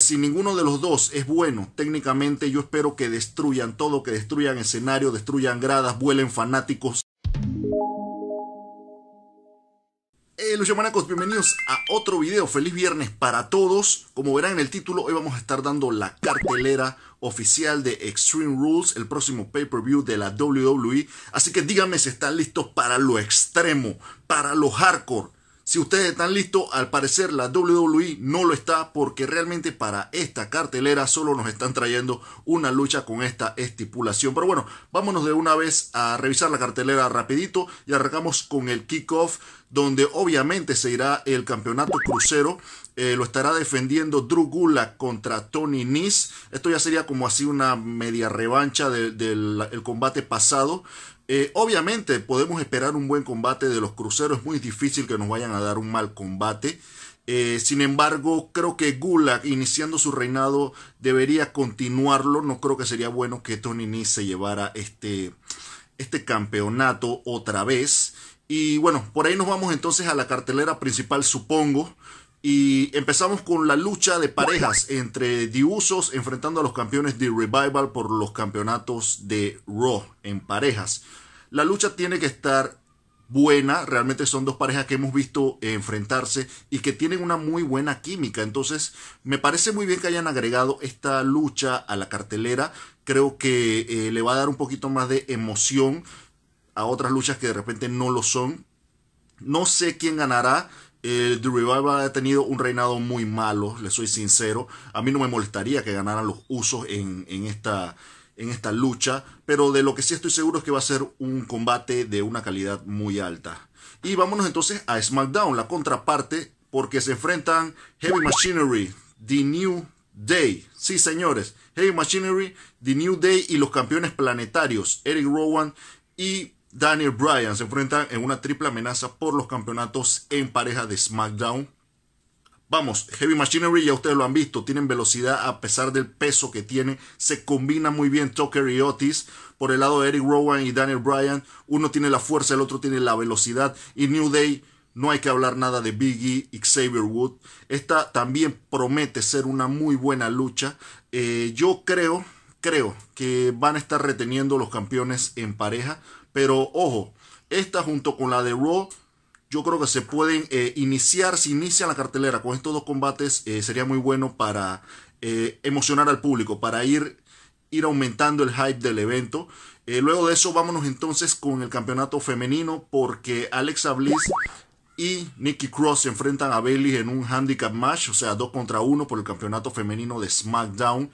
si ninguno de los dos es bueno, técnicamente yo espero que destruyan todo, que destruyan escenario, destruyan gradas, vuelen fanáticos. Eh, bienvenidos a otro video. Feliz viernes para todos. Como verán en el título, hoy vamos a estar dando la cartelera oficial de Extreme Rules, el próximo pay-per-view de la WWE. Así que díganme si están listos para lo extremo, para lo hardcore si ustedes están listos, al parecer la WWE no lo está porque realmente para esta cartelera solo nos están trayendo una lucha con esta estipulación. Pero bueno, vámonos de una vez a revisar la cartelera rapidito y arrancamos con el kickoff donde obviamente se irá el campeonato crucero. Eh, lo estará defendiendo Drew Gulak contra Tony nice Esto ya sería como así una media revancha del combate pasado. Eh, obviamente podemos esperar un buen combate de los cruceros, es muy difícil que nos vayan a dar un mal combate. Eh, sin embargo, creo que Gulag, iniciando su reinado, debería continuarlo. No creo que sería bueno que Tony Nese se llevara este, este campeonato otra vez. Y bueno, por ahí nos vamos entonces a la cartelera principal, supongo. Y empezamos con la lucha de parejas entre Diusos enfrentando a los campeones de Revival por los campeonatos de Raw en parejas. La lucha tiene que estar buena, realmente son dos parejas que hemos visto enfrentarse y que tienen una muy buena química. Entonces, me parece muy bien que hayan agregado esta lucha a la cartelera. Creo que eh, le va a dar un poquito más de emoción a otras luchas que de repente no lo son. No sé quién ganará. El eh, The Revival ha tenido un reinado muy malo, le soy sincero. A mí no me molestaría que ganaran los usos en, esta, en esta lucha, pero de lo que sí estoy seguro es que va a ser un combate de una calidad muy alta. Y vámonos entonces a SmackDown, la contraparte, porque se enfrentan Heavy Machinery, The New Day. Sí, señores, Heavy Machinery, The New Day y los campeones planetarios, Eric Rowan y Daniel Bryan se enfrenta en una triple amenaza por los campeonatos en pareja de SmackDown. Vamos, Heavy Machinery, ya ustedes lo han visto, tienen velocidad a pesar del peso que tiene. Se combina muy bien Tucker y Otis. Por el lado de Eric Rowan y Daniel Bryan, uno tiene la fuerza, el otro tiene la velocidad. Y New Day, no hay que hablar nada de Biggie y Xavier Wood. Esta también promete ser una muy buena lucha. Eh, yo creo, creo que van a estar reteniendo los campeones en pareja pero ojo, esta junto con la de Raw, yo creo que se pueden eh, iniciar, si inicia la cartelera con estos dos combates, eh, sería muy bueno para eh, emocionar al público, para ir, ir aumentando el hype del evento. luego de eso, vámonos entonces con el campeonato femenino, porque Alexa Bliss y Nikki Cross se enfrentan a Bailey en un handicap match, o sea, dos contra uno por el campeonato femenino de SmackDown.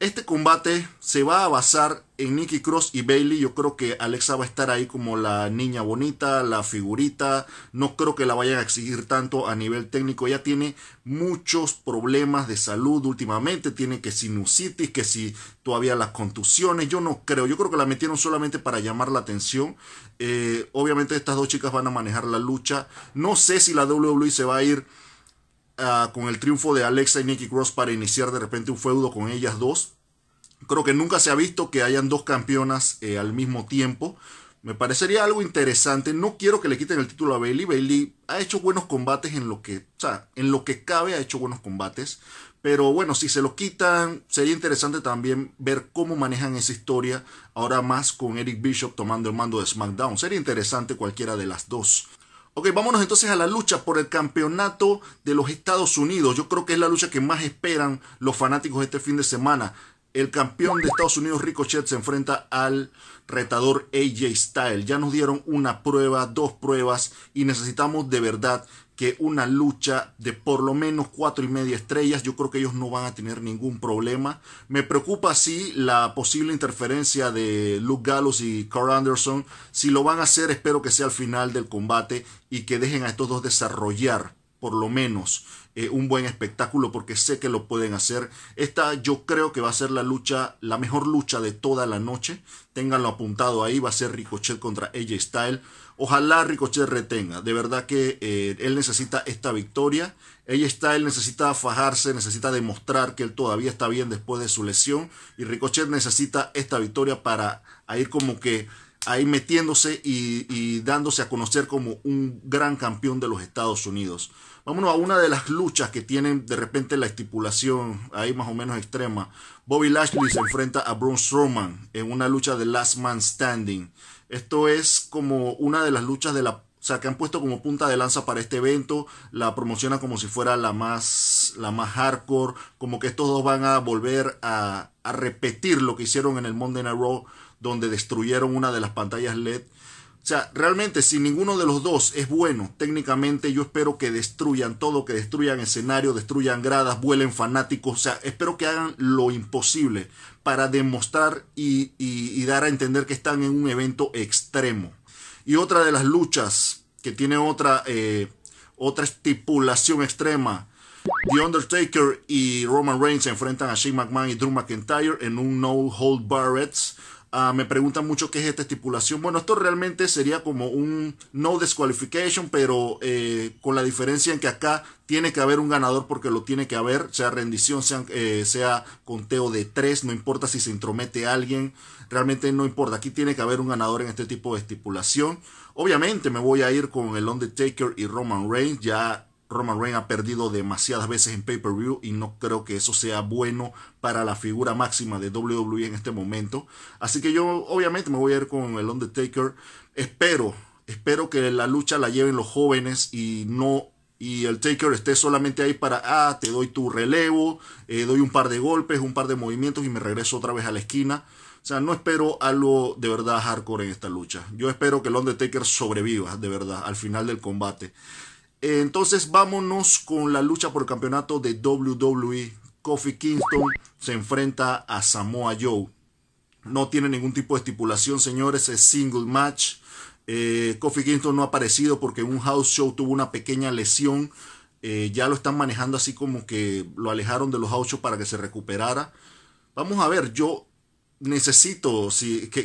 Este combate se va a basar en Nikki Cross y Bailey. Yo creo que Alexa va a estar ahí como la niña bonita, la figurita. No creo que la vayan a exigir tanto a nivel técnico. Ella tiene muchos problemas de salud últimamente. Tiene que sinusitis, que si todavía las contusiones. Yo no creo. Yo creo que la metieron solamente para llamar la atención. Eh, obviamente estas dos chicas van a manejar la lucha. No sé si la WWE se va a ir Ah, con el triunfo de Alexa y Nikki Cross para iniciar de repente un feudo con ellas dos. Creo que nunca se ha visto que hayan dos campeonas eh, al mismo tiempo. Me parecería algo interesante. No quiero que le quiten el título a Bailey. Bailey ha hecho buenos combates en lo que, o sea, en lo que cabe ha hecho buenos combates. Pero bueno, si se lo quitan, sería interesante también ver cómo manejan esa historia. Ahora más con Eric Bishop tomando el mando de SmackDown. Sería interesante cualquiera de las dos. Ok, vámonos entonces a la lucha por el campeonato de los Estados Unidos. Yo creo que es la lucha que más esperan los fanáticos este fin de semana. El campeón de Estados Unidos, Ricochet, se enfrenta al retador AJ Styles. Ya nos dieron una prueba, dos pruebas y necesitamos de verdad que una lucha de por lo menos cuatro y media estrellas. Yo creo que ellos no van a tener ningún problema. Me preocupa si la posible interferencia de Luke Gallows y Carl Anderson. Si lo van a hacer, espero que sea al final del combate y que dejen a estos dos desarrollar por lo menos eh, un buen espectáculo porque sé que lo pueden hacer. Esta yo creo que va a ser la lucha, la mejor lucha de toda la noche. Ténganlo apuntado ahí, va a ser Ricochet contra AJ style Ojalá Ricochet retenga. De verdad que eh, él necesita esta victoria. Ella style necesita fajarse, necesita demostrar que él todavía está bien después de su lesión. Y Ricochet necesita esta victoria para ir como que ahí metiéndose y, dándose a conocer como un gran campeón de los Estados Unidos. Vámonos a una de las luchas que tienen de repente la estipulación ahí más o menos extrema. Bobby Lashley se enfrenta a Braun Strowman en una lucha de Last Man Standing. Esto es como una de las luchas de la o sea, que han puesto como punta de lanza para este evento, la promociona como si fuera la más, la más hardcore, como que estos dos van a volver a, a repetir lo que hicieron en el Monday Night Raw donde destruyeron una de las pantallas LED. O sea, realmente si ninguno de los dos es bueno, técnicamente yo espero que destruyan todo, que destruyan escenario, destruyan gradas, vuelen fanáticos, o sea, espero que hagan lo imposible para demostrar y, dar a entender que están en un evento extremo. Y otra de las luchas que tiene otra, eh, otra estipulación extrema, The Undertaker y Roman Reigns se enfrentan a Shane McMahon y Drew McIntyre en un No Hold Barretts Ah, me preguntan mucho qué es esta estipulación. Bueno, esto realmente sería como un no disqualification, pero eh, con la diferencia en que acá tiene que haber un ganador porque lo tiene que haber, sea rendición, sea, eh, sea conteo de tres, no importa si se intromete alguien, realmente no importa. Aquí tiene que haber un ganador en este tipo de estipulación. Obviamente me voy a ir con el Undertaker y Roman Reigns, ya Roman Reigns ha perdido demasiadas veces en pay-per-view y no creo que eso sea bueno para la figura máxima de WWE en este momento. Así que yo obviamente me voy a ir con el Undertaker. Espero, espero que la lucha la lleven los jóvenes y no y el Taker esté solamente ahí para, ah, te doy tu relevo, eh, doy un par de golpes, un par de movimientos y me regreso otra vez a la esquina. O sea, no espero algo de verdad hardcore en esta lucha. Yo espero que el Undertaker sobreviva, de verdad, al final del combate. Entonces vámonos con la lucha por el campeonato de WWE. Kofi Kingston se enfrenta a Samoa Joe. No tiene ningún tipo de estipulación, señores. Es single match. Eh, Kofi Kingston no ha aparecido porque un house show tuvo una pequeña lesión. Eh, ya lo están manejando así como que lo alejaron de los house shows para que se recuperara. Vamos a ver, yo necesito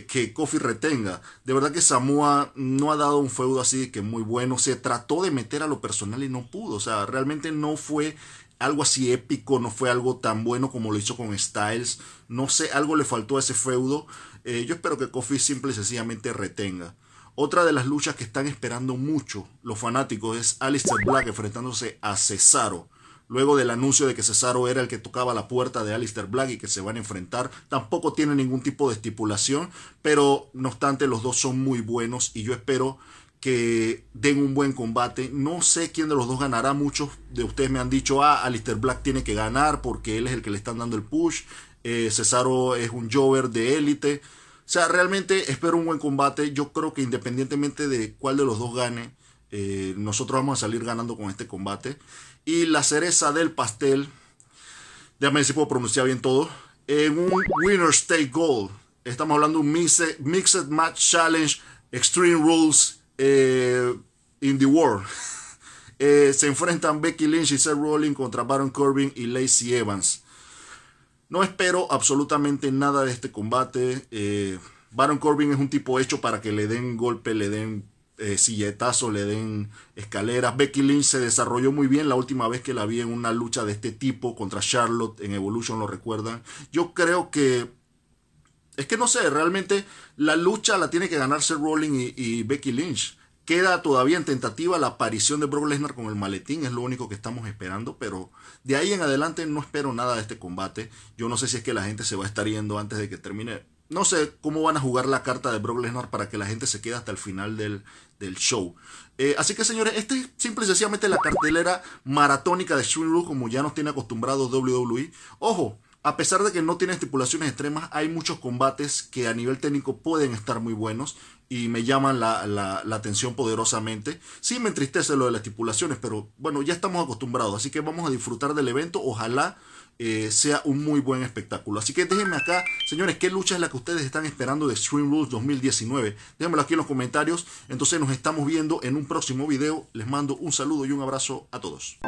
que, Kofi retenga. De verdad que Samoa no ha dado un feudo así que muy bueno. Se trató de meter a lo personal y no pudo. O sea, realmente no fue algo así épico, no fue algo tan bueno como lo hizo con Styles. No sé, algo le faltó a ese feudo. Eh, yo espero que Kofi simple y sencillamente retenga. Otra de las luchas que están esperando mucho los fanáticos es Alistair Black enfrentándose a Cesaro luego del anuncio de que Cesaro era el que tocaba la puerta de Alistair Black y que se van a enfrentar. Tampoco tiene ningún tipo de estipulación, pero no obstante los dos son muy buenos y yo espero que den un buen combate. No sé quién de los dos ganará. Muchos de ustedes me han dicho, ah, Alistair Black tiene que ganar porque él es el que le están dando el push. Eh, Cesaro es un Jover de élite. O sea, realmente espero un buen combate. Yo creo que independientemente de cuál de los dos gane, eh, nosotros vamos a salir ganando con este combate. Y la cereza del pastel, déjame me si puedo pronunciar bien todo, en un Winner's State Gold. Estamos hablando de un Mixed, Match Challenge Extreme Rules eh, in the World. Eh, se enfrentan Becky Lynch y Seth Rollins contra Baron Corbin y Lacey Evans. No espero absolutamente nada de este combate. Baron Corbin es un tipo hecho para que le den golpe, le den eh, silletazo, le den escaleras. Becky Lynch se desarrolló muy bien la última vez que la vi en una lucha de este tipo contra Charlotte en Evolution, lo recuerdan. Yo creo que es que no sé, realmente la lucha la tiene que ganarse Rowling y, y, Becky Lynch. Queda todavía en tentativa la aparición de Brock Lesnar con el maletín, es lo único que estamos esperando, pero de ahí en adelante no espero nada de este combate. Yo no sé si es que la gente se va a estar yendo antes de que termine no sé cómo van a jugar la carta de Brock Lesnar para que la gente se quede hasta el final del, show. Eh, así que señores, esta es simple y sencillamente la cartelera maratónica de Shinru como ya nos tiene acostumbrados WWE. Ojo, a pesar de que no tiene estipulaciones extremas, hay muchos combates que a nivel técnico pueden estar muy buenos y me llaman la, la, atención poderosamente. Sí me entristece lo de las estipulaciones, pero bueno, ya estamos acostumbrados, así que vamos a disfrutar del evento. Ojalá eh, sea un muy buen espectáculo. Así que déjenme acá, señores, qué lucha es la que ustedes están esperando de Stream Rules 2019. Déjenmelo aquí en los comentarios. Entonces nos estamos viendo en un próximo video. Les mando un saludo y un abrazo a todos.